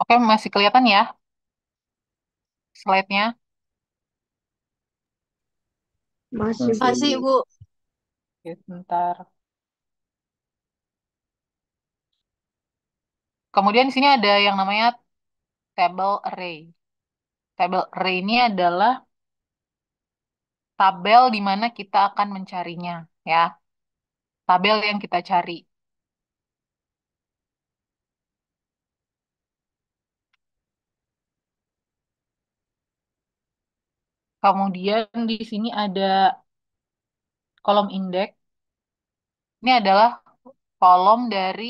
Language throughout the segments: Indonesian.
Oke, masih kelihatan ya slide-nya. Masih, Masih, Bu. Oke, sebentar. Kemudian di sini ada yang namanya table array. Table array ini adalah tabel di mana kita akan mencarinya, ya. Tabel yang kita cari. Kemudian di sini ada kolom indeks. Ini adalah kolom dari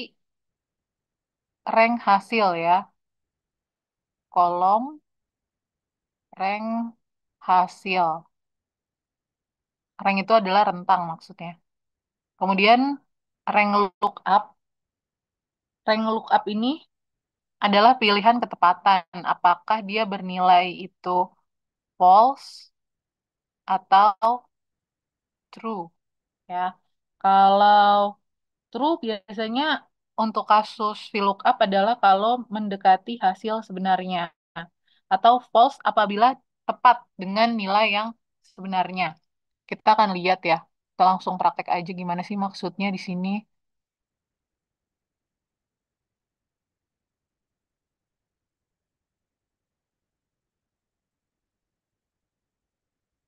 rank hasil ya. Kolom rank hasil. Rank itu adalah rentang maksudnya. Kemudian rank lookup. Rank lookup ini adalah pilihan ketepatan. Apakah dia bernilai itu false atau true ya. Kalau true biasanya untuk kasus VLOOKUP adalah kalau mendekati hasil sebenarnya atau false apabila tepat dengan nilai yang sebenarnya. Kita akan lihat ya. Kita langsung praktek aja gimana sih maksudnya di sini.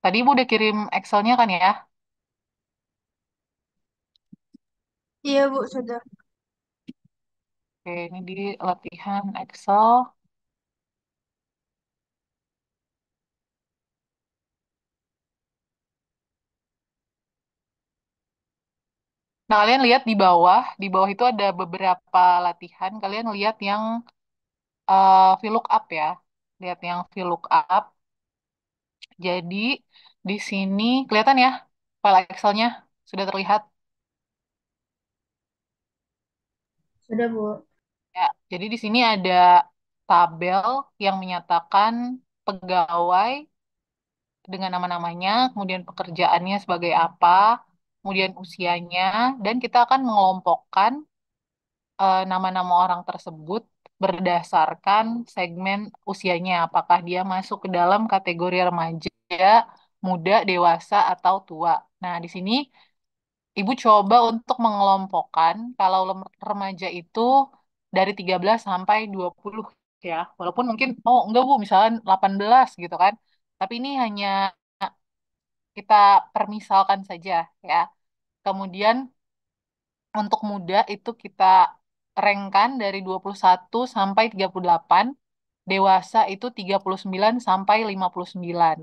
Tadi Ibu udah kirim Excel-nya kan ya? Iya, Bu, sudah. Oke, ini di latihan Excel. Nah, kalian lihat di bawah. Di bawah itu ada beberapa latihan. Kalian lihat yang uh, VLOOKUP ya. Lihat yang VLOOKUP. Jadi di sini kelihatan ya file Excelnya sudah terlihat. Sudah, Bu. Ya, jadi di sini ada tabel yang menyatakan pegawai dengan nama-namanya, kemudian pekerjaannya sebagai apa, kemudian usianya, dan kita akan mengelompokkan eh, nama-nama orang tersebut berdasarkan segmen usianya, apakah dia masuk ke dalam kategori remaja, muda, dewasa, atau tua. Nah, di sini Ibu coba untuk mengelompokkan kalau remaja itu dari 13 sampai 20 ya. Walaupun mungkin oh enggak Bu, misalnya 18 gitu kan. Tapi ini hanya kita permisalkan saja ya. Kemudian untuk muda itu kita rengkan dari 21 sampai 38, dewasa itu 39 sampai 59.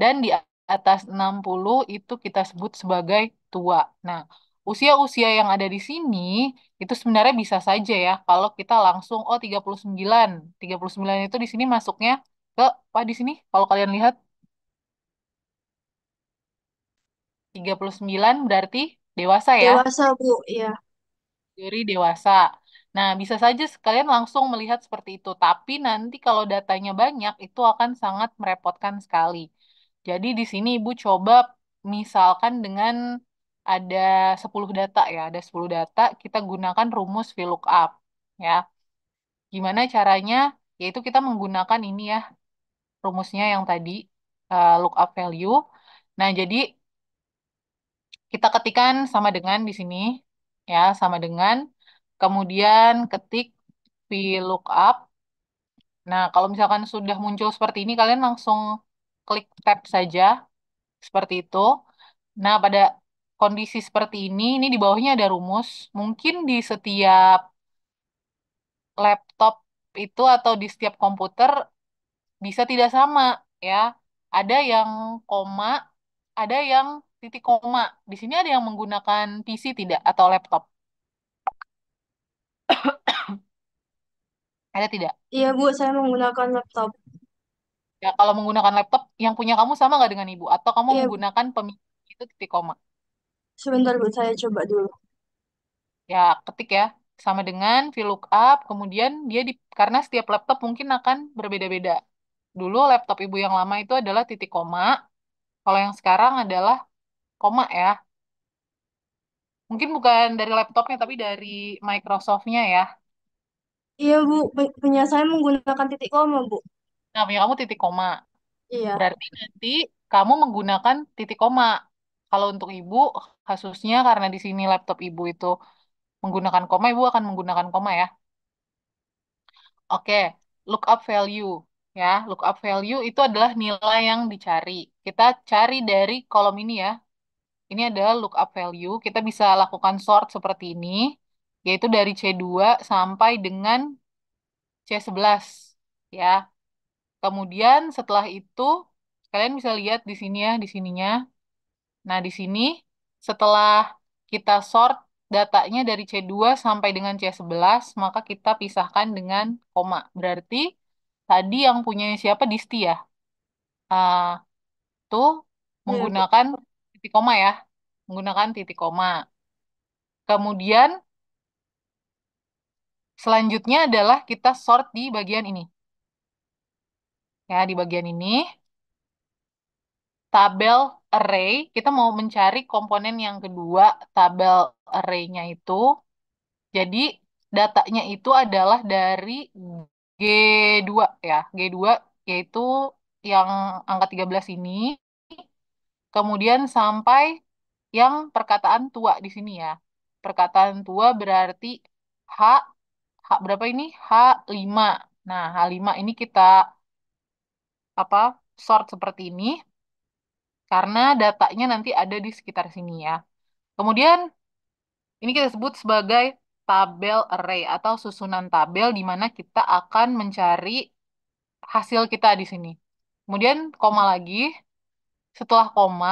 Dan di atas 60 itu kita sebut sebagai tua. Nah, usia-usia yang ada di sini itu sebenarnya bisa saja ya kalau kita langsung oh 39. 39 itu di sini masuknya ke apa di sini kalau kalian lihat 39 berarti dewasa ya. Dewasa, Bu, ya. Jadi dewasa. Nah, bisa saja sekalian langsung melihat seperti itu, tapi nanti kalau datanya banyak itu akan sangat merepotkan sekali. Jadi di sini Ibu coba misalkan dengan ada 10 data ya, ada 10 data kita gunakan rumus VLOOKUP ya. Gimana caranya? Yaitu kita menggunakan ini ya, rumusnya yang tadi uh, lookup value. Nah, jadi kita ketikan sama dengan di sini ya, sama dengan Kemudian ketik VLOOKUP. Nah, kalau misalkan sudah muncul seperti ini, kalian langsung klik tab saja, seperti itu. Nah, pada kondisi seperti ini, ini di bawahnya ada rumus. Mungkin di setiap laptop itu atau di setiap komputer bisa tidak sama ya. Ada yang koma, ada yang titik koma. Di sini ada yang menggunakan PC tidak atau laptop? Ada tidak? Iya Bu, saya menggunakan laptop. Ya, kalau menggunakan laptop, yang punya kamu sama nggak dengan ibu? Atau kamu Iya, menggunakan pemilik itu titik koma? sebentar Bu, saya coba dulu. Ya, ketik ya. Sama dengan VLOOKUP, kemudian dia di, karena setiap laptop mungkin akan berbeda-beda. Dulu laptop ibu yang lama itu adalah titik koma, kalau yang sekarang adalah koma ya. Mungkin bukan dari laptopnya, tapi dari Microsoftnya ya. Iya, Bu. punya Penyelesaian menggunakan titik koma, Bu. Nah, punya kamu titik koma. Iya. Berarti nanti kamu menggunakan titik koma. Kalau untuk ibu, kasusnya karena di sini laptop ibu itu menggunakan koma, ibu akan menggunakan koma ya. Oke, look up value ya. Look up value itu adalah nilai yang dicari. Kita cari dari kolom ini ya, ini adalah lookup value. Kita bisa lakukan sort seperti ini, yaitu dari C2 sampai dengan C11. ya. Kemudian setelah itu, kalian bisa lihat di sini ya, di sininya. Nah, di sini setelah kita sort datanya dari C2 sampai dengan C11, maka kita pisahkan dengan koma. Berarti tadi yang punya siapa Disti ya? Uh, tuh iya, menggunakan titik koma ya, menggunakan titik koma. Kemudian selanjutnya adalah kita sort di bagian ini. Ya, di bagian ini tabel array, kita mau mencari komponen yang kedua tabel array-nya itu. Jadi datanya itu adalah dari G2 ya, G2 yaitu yang angka 13 ini Kemudian sampai yang perkataan tua di sini ya. Perkataan tua berarti H, H berapa ini? H5. Nah, H5 ini kita apa sort seperti ini karena datanya nanti ada di sekitar sini ya. Kemudian ini kita sebut sebagai tabel array atau susunan tabel di mana kita akan mencari hasil kita di sini. Kemudian koma lagi, setelah koma,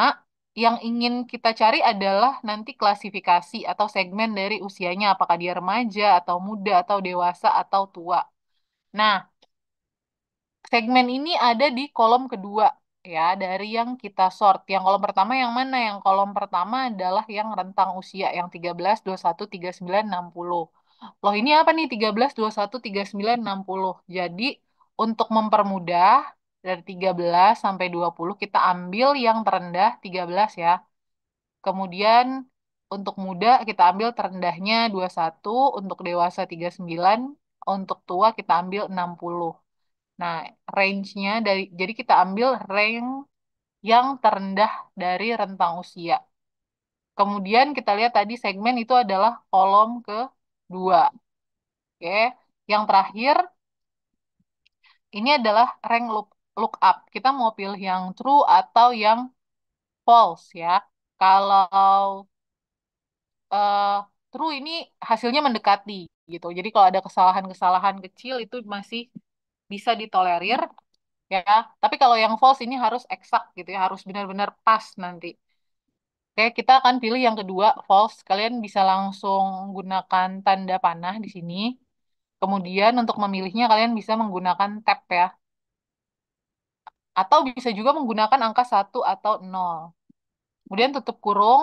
yang ingin kita cari adalah nanti klasifikasi atau segmen dari usianya, apakah dia remaja atau muda atau dewasa atau tua. Nah, segmen ini ada di kolom kedua ya dari yang kita sort. Yang kolom pertama yang mana? Yang kolom pertama adalah yang rentang usia yang 13, 21, 39, 60. Loh ini apa nih 13, 21, 39, 60. Jadi untuk mempermudah dari 13 sampai 20 kita ambil yang terendah 13 ya. Kemudian untuk muda kita ambil terendahnya 21, untuk dewasa 39, untuk tua kita ambil 60. Nah, range-nya dari jadi kita ambil range yang terendah dari rentang usia. Kemudian kita lihat tadi segmen itu adalah kolom ke 2 Oke, yang terakhir ini adalah range loop look up. Kita mau pilih yang true atau yang false ya. Kalau uh, true ini hasilnya mendekati gitu. Jadi kalau ada kesalahan-kesalahan kecil itu masih bisa ditolerir ya. Tapi kalau yang false ini harus eksak gitu ya, harus benar-benar pas nanti. Oke, kita akan pilih yang kedua false. Kalian bisa langsung gunakan tanda panah di sini. Kemudian untuk memilihnya kalian bisa menggunakan tab ya. Atau bisa juga menggunakan angka 1 atau 0. Kemudian tutup kurung,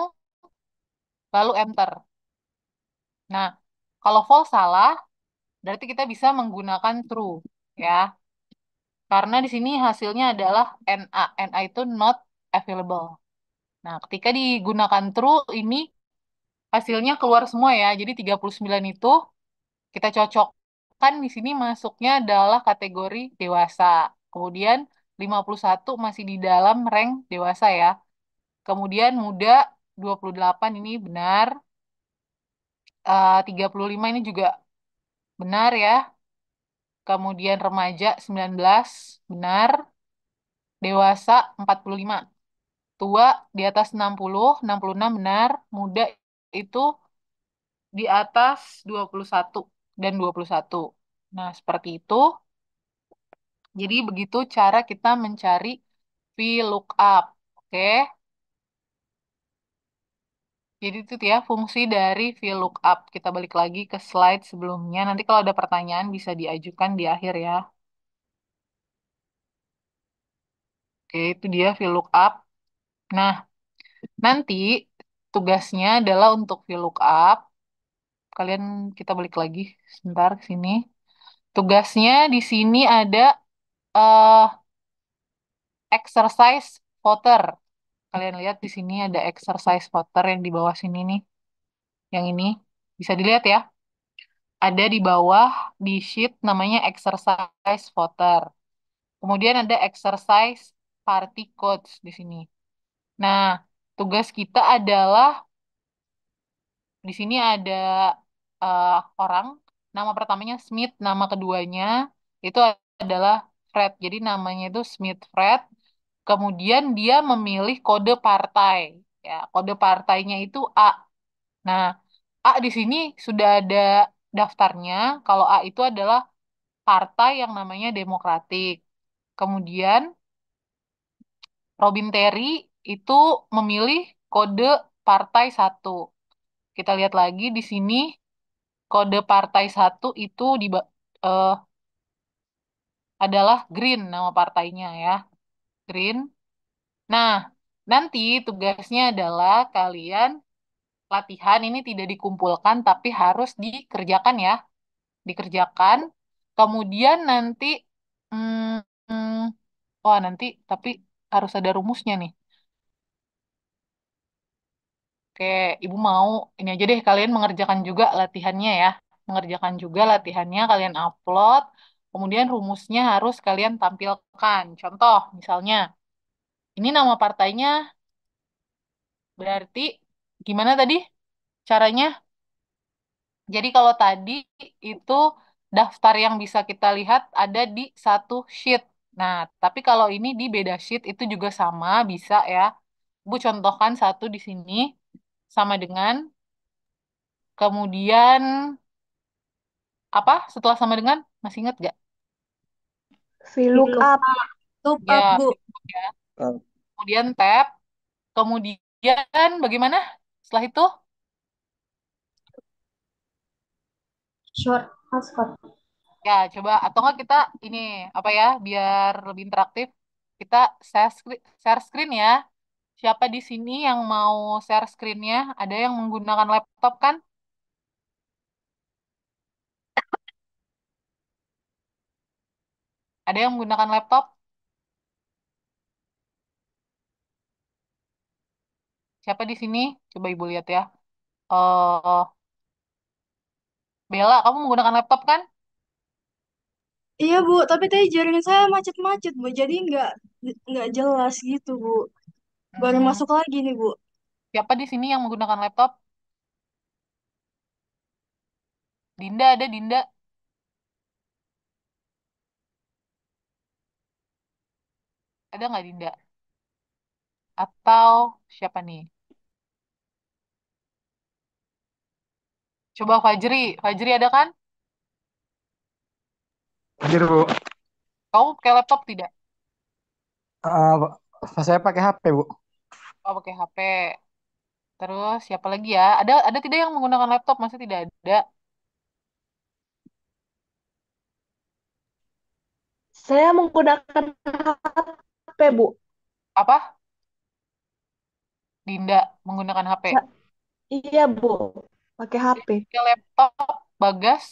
lalu enter. Nah, kalau false salah, berarti kita bisa menggunakan true, ya. Karena di sini hasilnya adalah NA. NA itu not available. Nah, ketika digunakan true, ini hasilnya keluar semua ya. Jadi 39 itu kita cocokkan di sini masuknya adalah kategori dewasa. Kemudian 51 masih di dalam rank dewasa ya. Kemudian muda 28 ini benar. Eh, uh, 35 ini juga benar ya. Kemudian remaja 19 benar. Dewasa 45. Tua di atas 60, 66 benar. Muda itu di atas 21 dan 21. Nah, seperti itu. Jadi begitu cara kita mencari VLOOKUP. Oke. Jadi itu ya fungsi dari VLOOKUP. Kita balik lagi ke slide sebelumnya. Nanti kalau ada pertanyaan bisa diajukan di akhir ya. Oke, itu dia VLOOKUP. Nah, nanti tugasnya adalah untuk VLOOKUP. Kalian kita balik lagi sebentar ke sini. Tugasnya di sini ada eh exercise voter. Kalian lihat di sini ada exercise voter yang di bawah sini nih. Yang ini bisa dilihat ya. Ada di bawah di sheet namanya exercise voter. Kemudian ada exercise party codes di sini. Nah, tugas kita adalah di sini ada uh, orang, nama pertamanya Smith, nama keduanya itu adalah Fred. Jadi namanya itu Smith Fred. Kemudian dia memilih kode partai. Ya, kode partainya itu A. Nah, A di sini sudah ada daftarnya. Kalau A itu adalah partai yang namanya Demokratik. Kemudian Robin Terry itu memilih kode partai satu. Kita lihat lagi di sini kode partai satu itu di uh, eh, adalah Green nama partainya ya. Green. Nah, nanti tugasnya adalah kalian latihan ini tidak dikumpulkan tapi harus dikerjakan ya. Dikerjakan. Kemudian nanti hmm, hmm, wah nanti tapi harus ada rumusnya nih. Oke, Ibu mau ini aja deh kalian mengerjakan juga latihannya ya. Mengerjakan juga latihannya kalian upload Kemudian rumusnya harus kalian tampilkan. Contoh misalnya, ini nama partainya berarti gimana tadi caranya? Jadi kalau tadi itu daftar yang bisa kita lihat ada di satu sheet. Nah, tapi kalau ini di beda sheet itu juga sama bisa ya. Bu contohkan satu di sini sama dengan kemudian apa setelah sama dengan masih ingat gak? Si look up. Look ya, up, Ya, ya. Kemudian tab. Kemudian bagaimana? Setelah itu? Short shortcut. Ya, coba atau enggak kita ini apa ya biar lebih interaktif kita share screen, share screen ya. Siapa di sini yang mau share screen-nya? Ada yang menggunakan laptop kan? Ada yang menggunakan laptop? Siapa di sini? Coba Ibu lihat ya. Uh, Bella, kamu menggunakan laptop kan? Iya Bu, tapi tadi jaringan saya macet-macet Bu, jadi nggak nggak jelas gitu Bu. Baru hmm. masuk lagi nih Bu. siapa di sini yang menggunakan laptop? Dinda, ada Dinda. Ada nggak Dinda? Atau siapa nih? Coba Fajri. Fajri ada kan? fajri Bu. Kamu pakai laptop tidak? Uh, saya pakai HP, Bu. Oh, pakai HP. Terus siapa lagi ya? Ada ada tidak yang menggunakan laptop? Masa tidak ada? Saya menggunakan HP, Bu. Apa? Dinda menggunakan HP. Ya, iya, Bu. Pakai HP. Pakai laptop, bagas.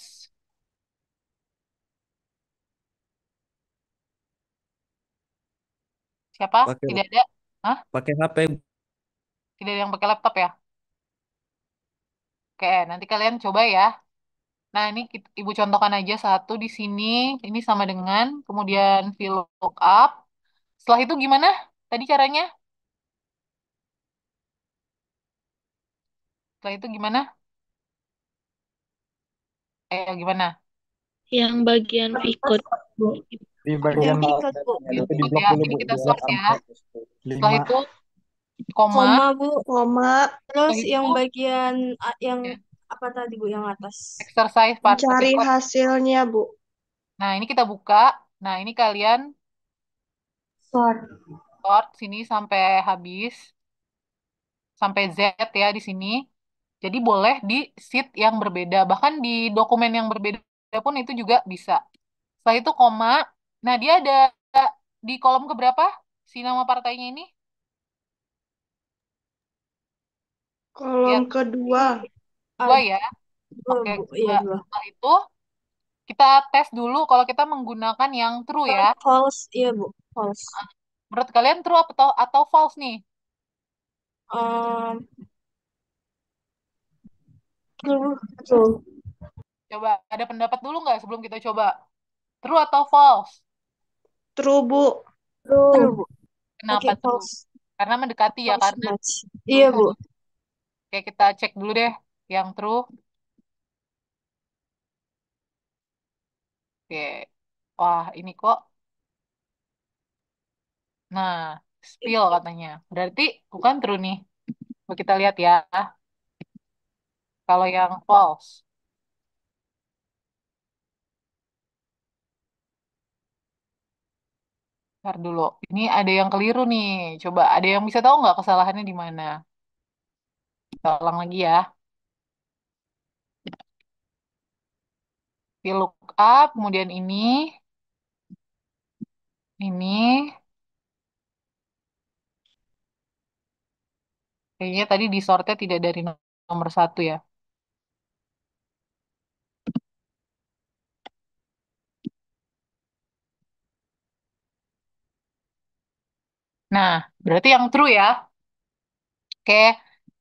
Siapa? Pake, Tidak ada? Hah? pakai HP. Tidak ada yang pakai laptop ya? Oke, nanti kalian coba ya. Nah, ini kita, Ibu contohkan aja satu di sini, ini sama dengan, kemudian VLOOKUP, setelah itu gimana? Tadi caranya? Setelah itu gimana? Eh, gimana? Yang bagian ikut Di bagian ikut, Bu. di kita ya. Setelah itu koma, Koma, Bu, koma. Terus yang bagian yang ya. apa tadi, Bu, yang atas. exercise part Cari hasilnya, Bu. Nah, ini kita buka. Nah, ini kalian Short. Short sini sampai habis. Sampai Z ya di sini. Jadi boleh di sheet yang berbeda. Bahkan di dokumen yang berbeda pun itu juga bisa. Setelah itu koma. Nah dia ada di kolom keberapa si nama partainya ini? Kolom ya. kedua. Dua ya. Oke, okay, iya, dua. Setelah itu kita tes dulu kalau kita menggunakan yang true ya. False, iya Bu, false. Ah, menurut kalian true atau atau false nih? Um, true, true. Coba ada pendapat dulu nggak sebelum kita coba? True atau false? True, Bu. True. Bu. Kenapa okay, true? False. Karena mendekati ya, karena Iya, Bu. Oke, kita cek dulu deh yang true. Oke. Wah, ini kok. Nah, spill katanya. Berarti bukan true nih. Mau kita lihat ya. Kalau yang false. Ntar dulu. Ini ada yang keliru nih. Coba ada yang bisa tahu nggak kesalahannya di mana? Kita lagi ya. VLOOKUP, kemudian ini, ini. Kayaknya tadi di sortnya tidak dari nomor satu ya. Nah, berarti yang true ya. Oke,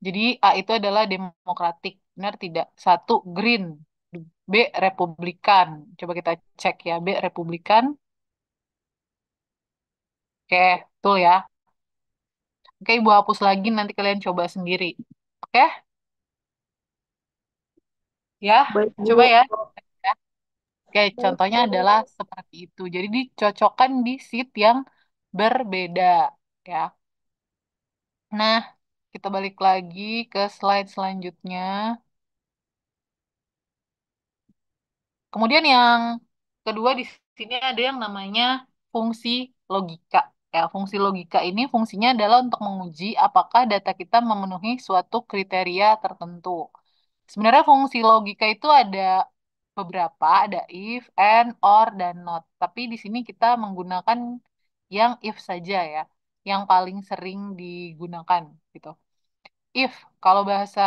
jadi A itu adalah demokratik. Benar tidak? Satu, green. B Republikan. Coba kita cek ya, B Republikan. Oke, betul ya. Oke, Ibu hapus lagi nanti kalian coba sendiri. Oke? Ya, coba ya. Oke, contohnya adalah seperti itu. Jadi dicocokkan di seat yang berbeda ya. Nah, kita balik lagi ke slide selanjutnya. Kemudian yang kedua di sini ada yang namanya fungsi logika. Ya, fungsi logika ini fungsinya adalah untuk menguji apakah data kita memenuhi suatu kriteria tertentu. Sebenarnya fungsi logika itu ada beberapa, ada if, and, or, dan not. Tapi di sini kita menggunakan yang if saja ya, yang paling sering digunakan gitu. If, kalau bahasa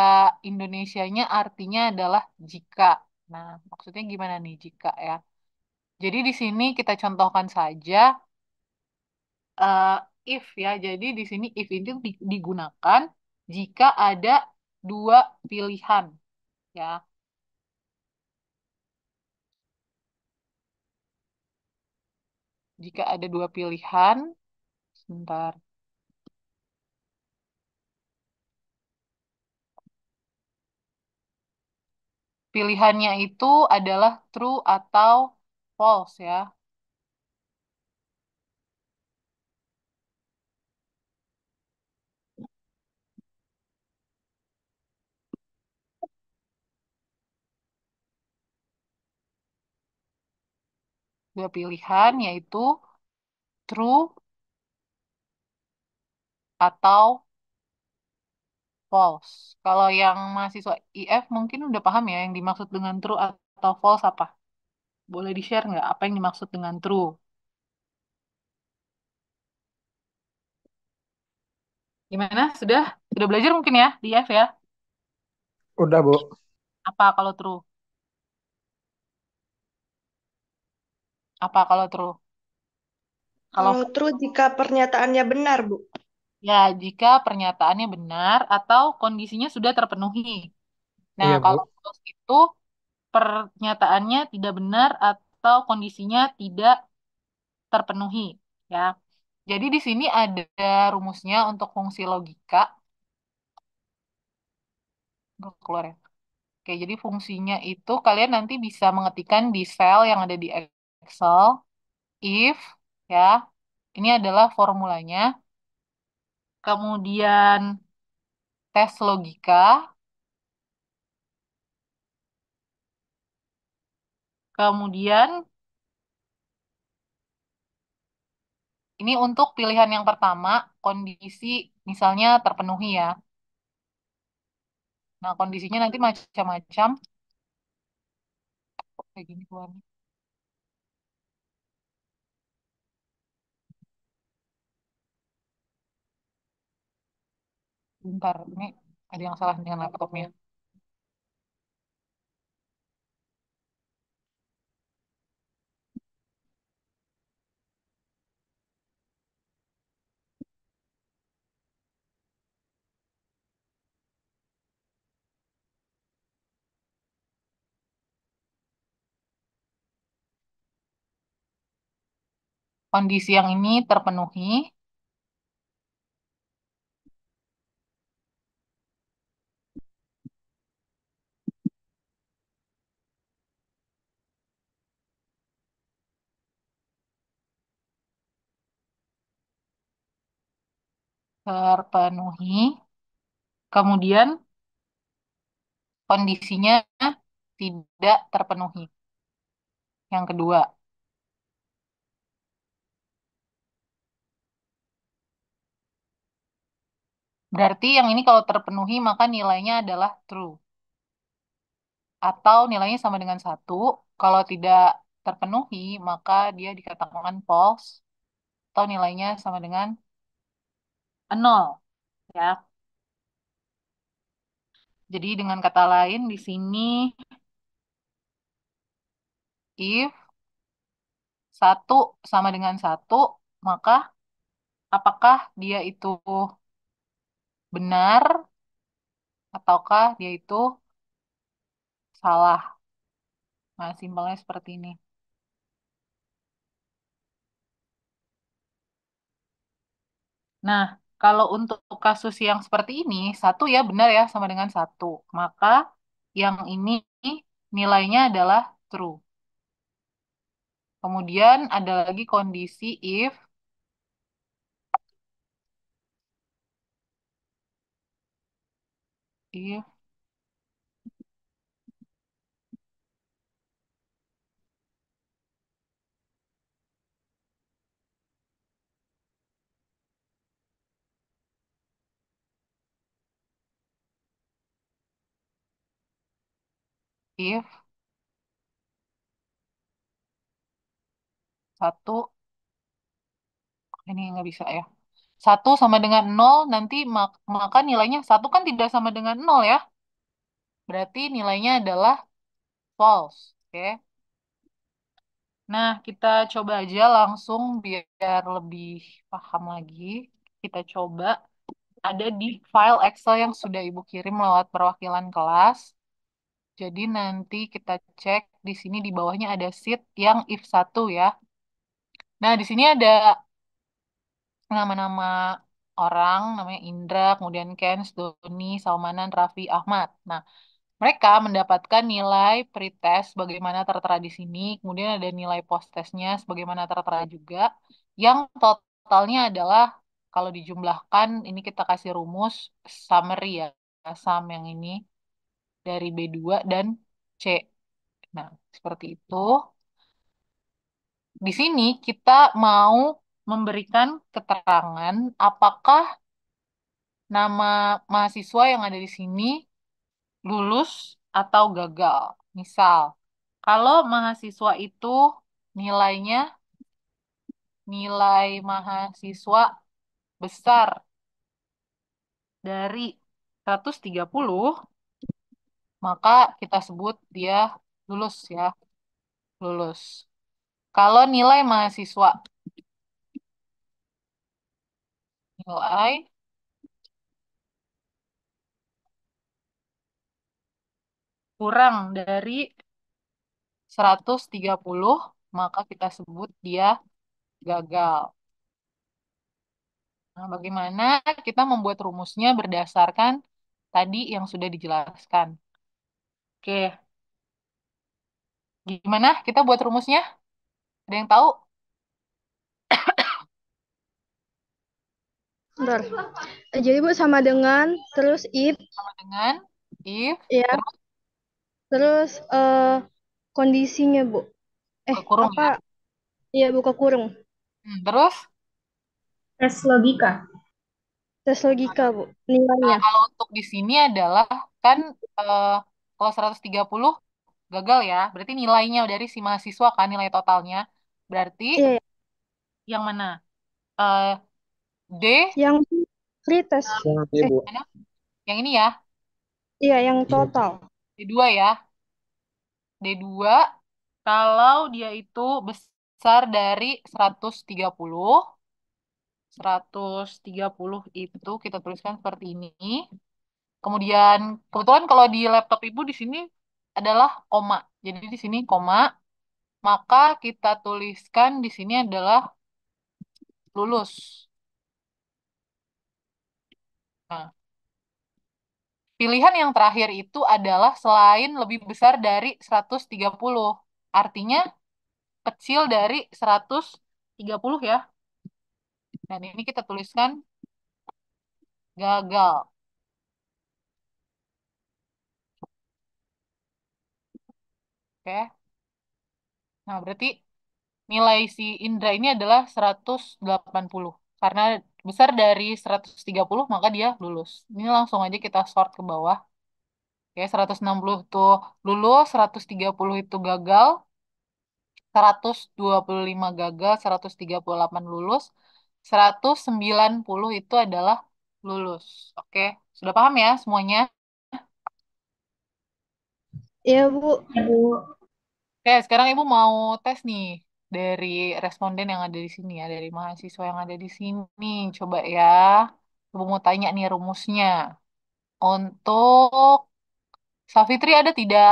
Indonesia-nya artinya adalah jika Nah, maksudnya gimana nih jika ya? Jadi di sini kita contohkan saja uh, if ya. Jadi di sini if itu digunakan jika ada dua pilihan ya. Jika ada dua pilihan, sebentar. Pilihannya itu adalah true atau false ya. Dua pilihan yaitu true atau false. Kalau yang mahasiswa IF mungkin udah paham ya yang dimaksud dengan true atau false apa? Boleh di-share nggak apa yang dimaksud dengan true? Gimana? Sudah? Sudah belajar mungkin ya di IF ya? Udah, Bu. Apa kalau true? Apa kalau true? Kalau Kalau true jika pernyataannya benar, Bu. Ya, jika pernyataannya benar atau kondisinya sudah terpenuhi. Nah, Iya, kalau itu pernyataannya tidak benar atau kondisinya tidak terpenuhi, ya. Jadi di sini ada rumusnya untuk fungsi logika. keluar ya. Oke, jadi fungsinya itu kalian nanti bisa mengetikkan di sel yang ada di Excel if ya. Ini adalah formulanya kemudian tes logika, kemudian ini untuk pilihan yang pertama, kondisi misalnya terpenuhi ya. Nah, kondisinya nanti macam-macam. Kayak gini keluarnya. bentar ini ada yang salah dengan laptopnya kondisi yang ini terpenuhi terpenuhi, kemudian kondisinya tidak terpenuhi. Yang kedua, berarti yang ini kalau terpenuhi maka nilainya adalah true. Atau nilainya sama dengan satu, kalau tidak terpenuhi maka dia dikatakan false atau nilainya sama dengan nol ya. Jadi dengan kata lain di sini if satu sama dengan satu maka apakah dia itu benar ataukah dia itu salah. Nah, simpelnya seperti ini. Nah, kalau untuk kasus yang seperti ini, satu ya benar ya sama dengan satu. Maka yang ini nilainya adalah true. Kemudian ada lagi kondisi if if If satu ini nggak bisa ya. Satu sama dengan nol nanti mak maka nilainya satu kan tidak sama dengan nol ya. Berarti nilainya adalah false. Oke. Nah, kita coba aja langsung biar lebih paham lagi. Kita coba ada di file Excel yang sudah Ibu kirim lewat perwakilan kelas. Jadi nanti kita cek di sini di bawahnya ada seat yang if 1 ya. Nah, di sini ada nama-nama orang, namanya Indra, kemudian Kens, Doni, Salmanan, Raffi, Ahmad. Nah, mereka mendapatkan nilai pretest bagaimana tertera di sini, kemudian ada nilai posttestnya sebagaimana tertera juga, yang totalnya adalah kalau dijumlahkan, ini kita kasih rumus summary ya, sum yang ini dari B2 dan C. Nah, seperti itu. Di sini kita mau memberikan keterangan apakah nama mahasiswa yang ada di sini lulus atau gagal. Misal, kalau mahasiswa itu nilainya nilai mahasiswa besar dari 130 maka kita sebut dia lulus ya. Lulus. Kalau nilai mahasiswa nilai kurang dari 130 maka kita sebut dia gagal. Nah, bagaimana kita membuat rumusnya berdasarkan tadi yang sudah dijelaskan. Oke, gimana kita buat rumusnya? Ada yang tahu? Bentar. Eh, jadi Bu sama dengan terus if Sama dengan if ya terus terus uh, kondisinya Bu. Eh kurung apa? ya. Iya buka kurung. Hmm, terus Tes logika. Tes logika Bu nah, nilainya. kalau untuk di sini adalah kan uh, kalau 130 gagal ya. Berarti nilainya dari si mahasiswa kan nilai totalnya. Berarti Iya, iya. yang mana? uh, D yang kritis. Yang Eh, Yang ini ya. iya, yang total. D2 ya. D2 kalau dia itu besar dari 130 130 itu kita tuliskan seperti ini. Kemudian kebetulan kalau di laptop ibu di sini adalah koma. Jadi di sini koma, maka kita tuliskan di sini adalah lulus. Nah. Pilihan yang terakhir itu adalah selain lebih besar dari 130. Artinya kecil dari 130 ya. Dan ini kita tuliskan gagal. Oke. Nah, berarti nilai si Indra ini adalah 180. Karena besar dari 130, maka dia lulus. Ini langsung aja kita sort ke bawah. Oke, 160 itu lulus, 130 itu gagal, 125 gagal, 138 lulus, 190 itu adalah lulus. Oke, sudah paham ya semuanya? Iya, Bu. Ya, Bu. Oke, sekarang Ibu mau tes nih dari responden yang ada di sini ya, dari mahasiswa yang ada di sini. Coba ya, Ibu mau tanya nih rumusnya. Untuk Safitri ada tidak?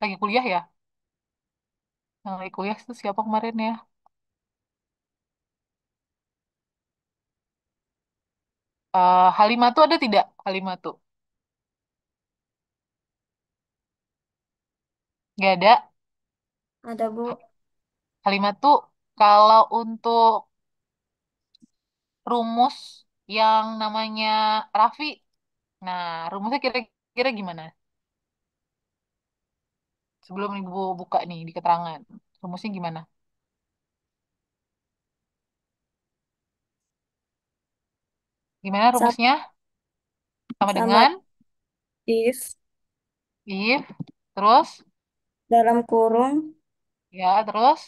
Lagi kuliah ya? Yang lagi kuliah itu siapa kemarin ya? Eh, Halimah tuh ada tidak? tuh. Gak ada. Ada Bu. Kalimat tuh kalau untuk rumus yang namanya Raffi. Nah, rumusnya kira-kira gimana? Sebelum Ibu buka nih di keterangan. Rumusnya gimana? Gimana rumusnya? Sama Sama dengan if if terus dalam kurung Ya, terus?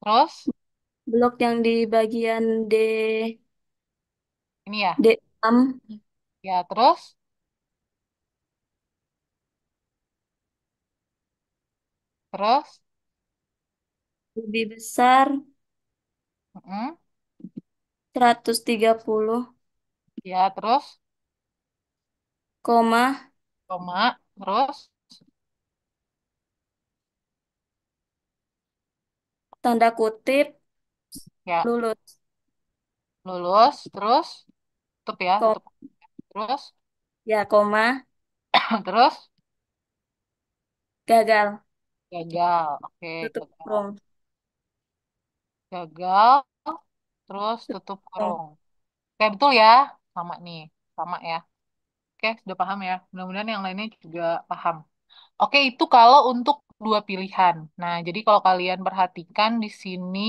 Terus? blok yang di bagian D Ini ya? D6 Ya, terus? Terus? lebih besar mm tiga 130, Ya, terus? koma Koma. Terus? Tanda kutip, Ya, lulus, lulus, terus tutup ya, tutup. Terus, ya, koma, terus gagal, gagal. Oke, tutup gagal. kurung, Gagal, terus tutup Kayak kurung. Oke, betul ya? Sama nih, sama ya. Oke, sudah paham ya. Mudah-mudahan yang lainnya juga paham. Oke, itu kalau untuk dua pilihan. Nah, jadi kalau kalian perhatikan di sini,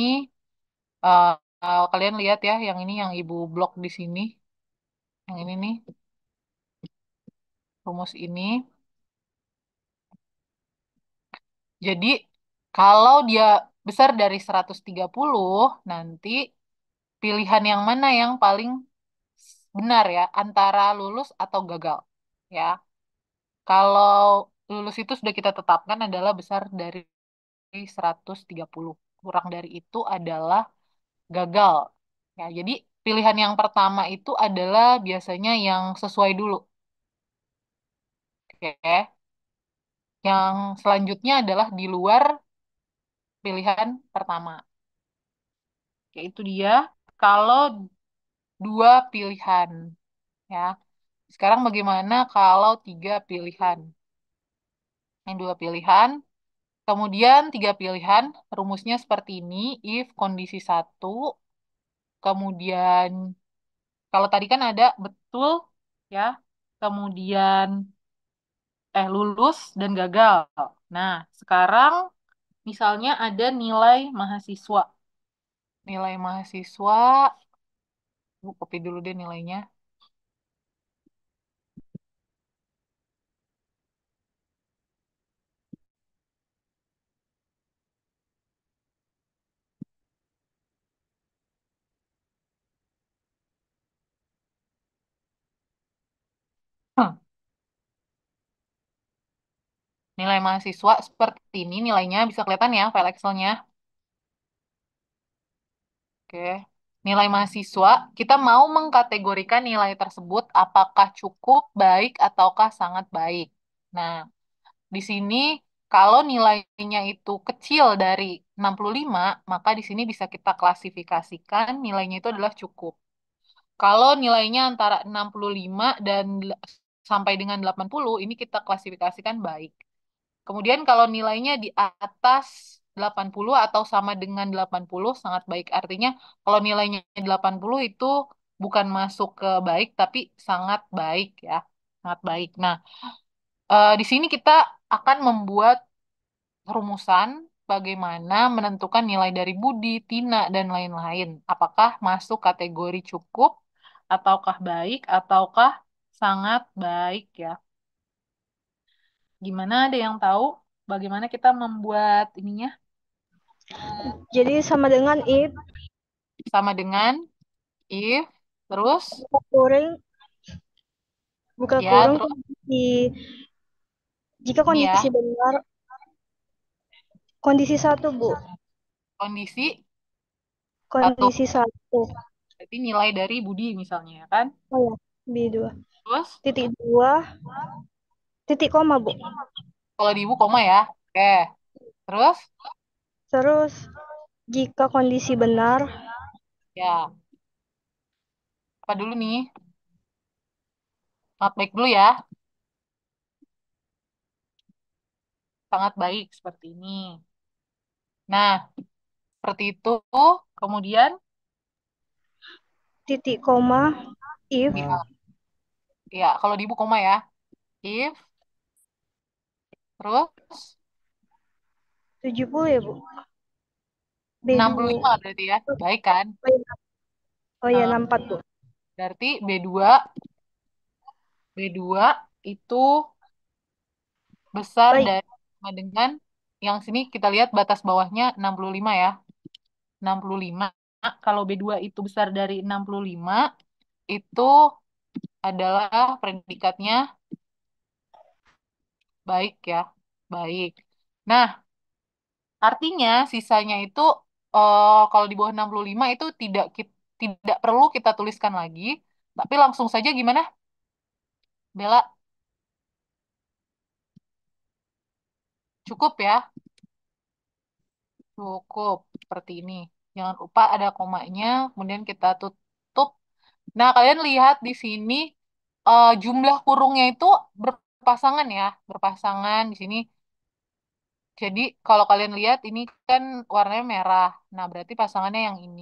uh, uh, kalian lihat ya, yang ini yang ibu blok di sini. Yang ini nih, rumus ini. Jadi, kalau dia besar dari 130, nanti pilihan yang mana yang paling benar ya antara lulus atau gagal ya kalau lulus itu sudah kita tetapkan adalah besar dari 130 kurang dari itu adalah gagal ya jadi pilihan yang pertama itu adalah biasanya yang sesuai dulu oke yang selanjutnya adalah di luar pilihan pertama yaitu dia. Kalau dua pilihan ya. Sekarang bagaimana kalau tiga pilihan? Yang dua pilihan, kemudian tiga pilihan, rumusnya seperti ini, if kondisi satu, kemudian kalau tadi kan ada betul ya, kemudian eh lulus dan gagal. Nah, sekarang misalnya ada nilai mahasiswa. Nilai mahasiswa Aku copy dulu deh nilainya. Nilai mahasiswa seperti ini nilainya bisa kelihatan ya file Excel-nya. Oke nilai mahasiswa, kita mau mengkategorikan nilai tersebut apakah cukup baik ataukah sangat baik. Nah, di sini kalau nilainya itu kecil dari 65, maka di sini bisa kita klasifikasikan nilainya itu adalah cukup. Kalau nilainya antara 65 dan sampai dengan 80, ini kita klasifikasikan baik. Kemudian kalau nilainya di atas 80 atau sama dengan 80 sangat baik. Artinya kalau nilainya 80 itu bukan masuk ke baik tapi sangat baik ya. Sangat baik. Nah, eh, di sini kita akan membuat rumusan bagaimana menentukan nilai dari Budi, Tina, dan lain-lain. Apakah masuk kategori cukup, ataukah baik, ataukah sangat baik ya. Gimana ada yang tahu bagaimana kita membuat ininya? Jadi sama dengan if sama dengan if terus buka kurung buka ya, kurung kondisi jika kondisi ya. benar kondisi satu bu kondisi kondisi satu. satu berarti nilai dari Budi misalnya ya kan oh ya B dua terus titik dua titik koma bu kalau di ibu koma ya oke terus Terus jika kondisi benar, ya. Apa dulu nih? Sangat baik dulu ya. Sangat baik seperti ini. Nah, seperti itu. Kemudian titik koma if ya, ya kalau di ibu koma ya if terus 70 ya, Bu? B2. 65 berarti ya. Baik kan? Oh iya, oh, iya um, 64, Bu. Berarti B2 B2 itu besar dan sama dengan yang sini kita lihat batas bawahnya 65 ya. 65. Kalau B2 itu besar dari 65, itu adalah predikatnya baik ya, baik. Nah, Artinya sisanya itu uh, kalau di bawah 65 itu tidak kita tidak perlu kita tuliskan lagi, tapi langsung saja gimana? Bella, cukup ya. Cukup seperti ini. Jangan lupa ada komanya, kemudian kita tutup. Nah, kalian lihat di sini uh, jumlah kurungnya itu berpasangan ya, berpasangan di sini jadi kalau kalian lihat ini kan warnanya merah. Nah, berarti pasangannya yang ini.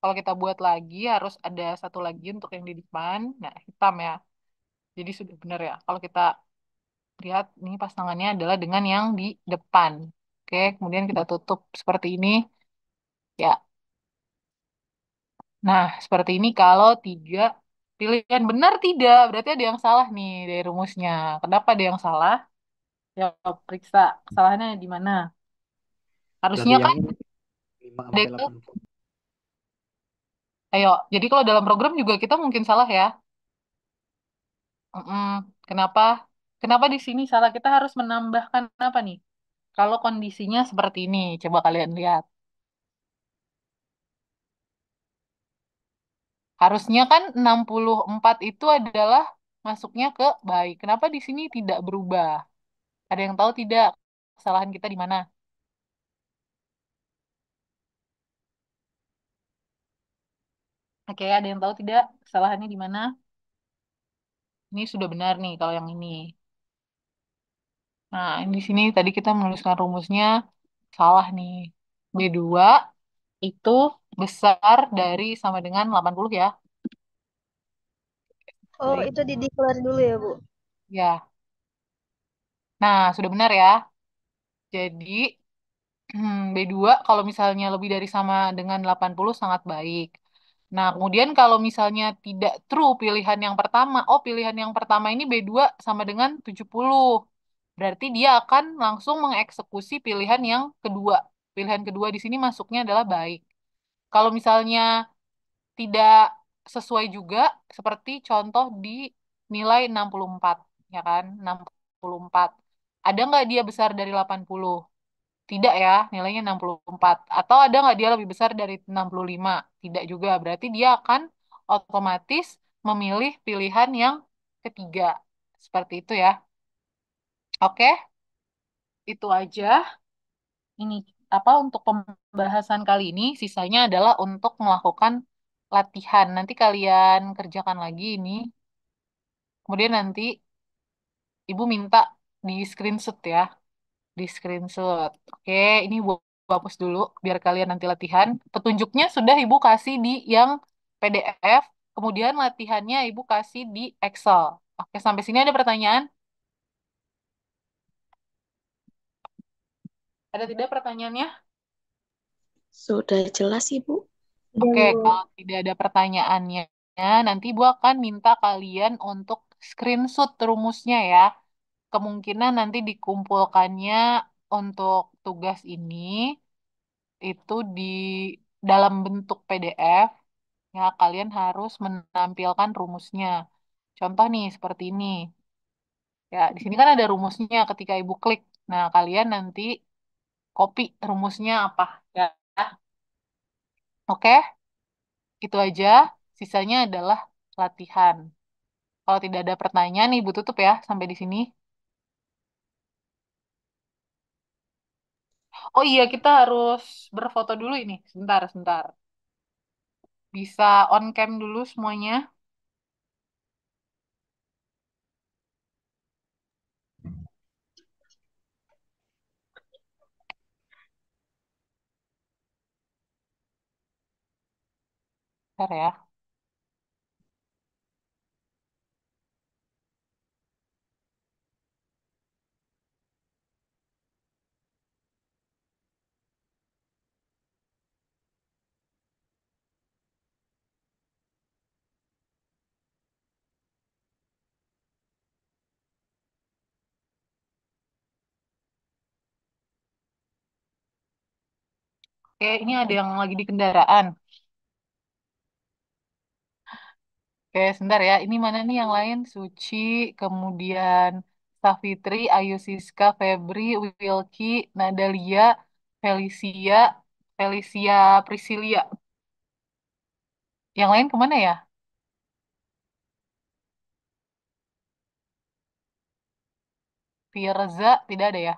Kalau kita buat lagi harus ada satu lagi untuk yang di depan. Nah, hitam ya. Jadi sudah benar ya. Kalau kita lihat ini pasangannya adalah dengan yang di depan. Oke, kemudian kita tutup seperti ini. Ya. Nah, seperti ini kalau tiga pilihan benar tidak, berarti ada yang salah nih dari rumusnya. Kenapa ada yang salah? ya periksa kesalahannya di mana harusnya kan deku ayo jadi kalau dalam program juga kita mungkin salah ya Mm-mm. kenapa kenapa di sini salah kita harus menambahkan apa nih kalau kondisinya seperti ini coba kalian lihat harusnya kan 64 itu adalah masuknya ke baik kenapa di sini tidak berubah ada yang tahu tidak kesalahan kita di mana? Oke, ada yang tahu tidak kesalahannya di mana? Ini sudah benar nih kalau yang ini. Nah, di sini tadi kita menuliskan rumusnya salah nih. B2 itu besar dari sama dengan 80 ya. Oh, itu itu declare dulu ya, Bu? Ya, Nah, sudah benar ya. Jadi, hmm, B2 kalau misalnya lebih dari sama dengan 80 sangat baik. Nah, kemudian kalau misalnya tidak true pilihan yang pertama, oh pilihan yang pertama ini B2 sama dengan 70. Berarti dia akan langsung mengeksekusi pilihan yang kedua. Pilihan kedua di sini masuknya adalah baik. Kalau misalnya tidak sesuai juga, seperti contoh di nilai 64, ya kan? 64. Ada nggak dia besar dari 80? Tidak ya, nilainya 64. Atau ada nggak dia lebih besar dari 65? Tidak juga. Berarti dia akan otomatis memilih pilihan yang ketiga. Seperti itu ya. Oke, itu aja. Ini apa untuk pembahasan kali ini sisanya adalah untuk melakukan latihan. Nanti kalian kerjakan lagi ini. Kemudian nanti ibu minta di screenshot ya di screenshot oke ini bu hapus dulu biar kalian nanti latihan petunjuknya sudah ibu kasih di yang PDF kemudian latihannya ibu kasih di Excel oke sampai sini ada pertanyaan ada tidak pertanyaannya sudah jelas ibu oke kalau tidak ada pertanyaannya nanti ibu akan minta kalian untuk screenshot rumusnya ya kemungkinan nanti dikumpulkannya untuk tugas ini itu di dalam bentuk PDF ya kalian harus menampilkan rumusnya. Contoh nih seperti ini. Ya, di sini kan ada rumusnya ketika Ibu klik. Nah, kalian nanti copy rumusnya apa ya. Oke. Itu aja, sisanya adalah latihan. Kalau tidak ada pertanyaan, Ibu tutup ya sampai di sini. Oh iya, kita harus berfoto dulu ini. Sebentar, sebentar. Bisa on cam dulu semuanya. Bentar ya. ini ada yang lagi di kendaraan. Oke, sebentar ya. Ini mana nih yang lain? Suci, kemudian Safitri, Ayu Siska, Febri, Wilki Nadalia, Felicia, Felicia, Priscilia. Yang lain kemana ya? Firza, tidak ada ya?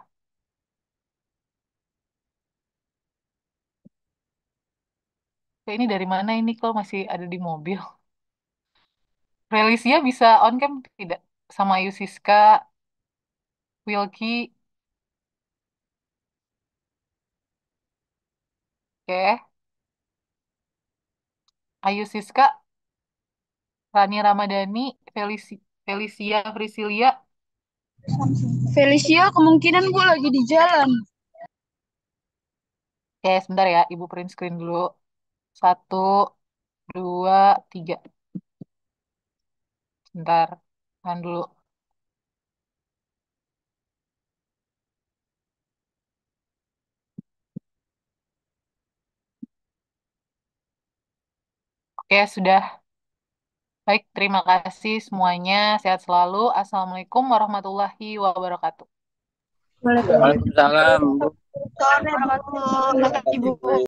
kayak ini dari mana ini kok masih ada di mobil Relisia bisa on cam tidak sama Yusiska Wilky oke Ayu ah, Siska Rani Ramadhani Felici- Felicia Priscilia Felicia kemungkinan gue lagi di jalan. oke sebentar ya Ibu print screen dulu satu, dua, tiga. Bentar. Tahan dulu. Oke, sudah. Baik, terima kasih semuanya. Sehat selalu. Assalamualaikum warahmatullahi wabarakatuh. Waalaikumsalam. Waalaikumsalam. Waalaikumsalam. Waalaikumsalam. Waalaikumsalam. Waalaikumsalam. Waalaikumsalam.